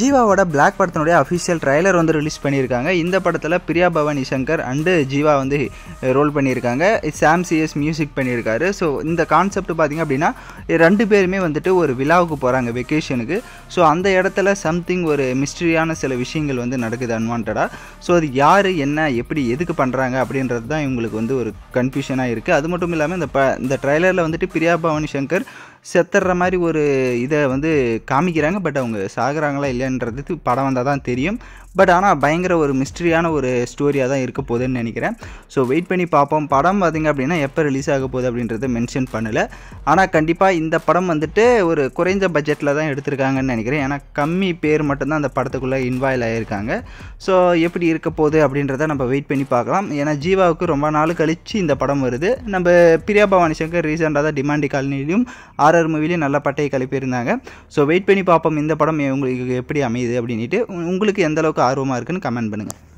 ஜீவாவோட Black படத்தினுடைய official trailer வந்து release பண்ணியிருக்காங்க இந்த படத்தில் பிரியா பவானி சங்கர் அண்டு ஜீவா வந்து ரோல் பண்ணியிருக்காங்க சாம் சிஎஸ் மியூசிக் பண்ணியிருக்காரு ஸோ இந்த கான்செப்ட் பார்த்திங்க அப்படின்னா ரெண்டு பேருமே வந்துட்டு ஒரு விழாவுக்கு போகிறாங்க வெக்கேஷனுக்கு ஸோ அந்த இடத்துல சம்திங் ஒரு மிஸ்ட்ரியான சில விஷயங்கள் வந்து நடக்குது அன்வான்டாக ஸோ அது யார் என்ன எப்படி எதுக்கு பண்ணுறாங்க அப்படின்றது தான் இவங்களுக்கு வந்து ஒரு கன்ஃபியூஷனாக இருக்குது அது மட்டும் இல்லாமல் இந்த ப இந்த ட்ரைலரில் வந்துட்டு பிரியா பவானி சங்கர் செத்துற மாதிரி ஒரு இதை வந்து காமிக்கிறாங்க பட் அவங்க சாகுறாங்களா இல்லைன்றது படம் வந்தால் தான் தெரியும் பட் ஆனால் பயங்கர ஒரு மிஸ்ட்ரியான ஒரு ஸ்டோரியாக தான் இருக்க போகுதுன்னு நினைக்கிறேன் ஸோ வெயிட் பண்ணி பார்ப்போம் படம் பார்த்திங்க அப்படின்னா எப்போ ரிலீஸ் ஆக போகுது அப்படின்றத மென்ஷன் பண்ணலை ஆனால் கண்டிப்பாக இந்த படம் வந்துட்டு ஒரு குறைஞ்ச பட்ஜெட்டில் தான் எடுத்திருக்காங்கன்னு நினைக்கிறேன் ஏன்னா கம்மி பேர் மட்டும்தான் அந்த படத்துக்குள்ளே இன்வால்வ் ஆகியிருக்காங்க ஸோ எப்படி இருக்க போகுது அப்படின்றத நம்ம வெயிட் பண்ணி பார்க்கலாம் ஏன்னா ஜீவாவுக்கு ரொம்ப நாள் கழித்து இந்த படம் வருது நம்ம பிரியா பவானி சங்கர் ரீசெண்டாக தான் டிமாண்டி காலனிலையும் ஹாரர் மூவிலையும் நல்ல பட்டையை கழிப்பிருந்தாங்க ஸோ வெயிட் பண்ணி பார்ப்போம் இந்த படம் உங்களுக்கு எப்படி அமையுது அப்படின்ட்டு உங்களுக்கு எந்த அளவுக்கு ஆர்வமாக இருக்குன்னு கமெண்ட் பண்ணுங்கள்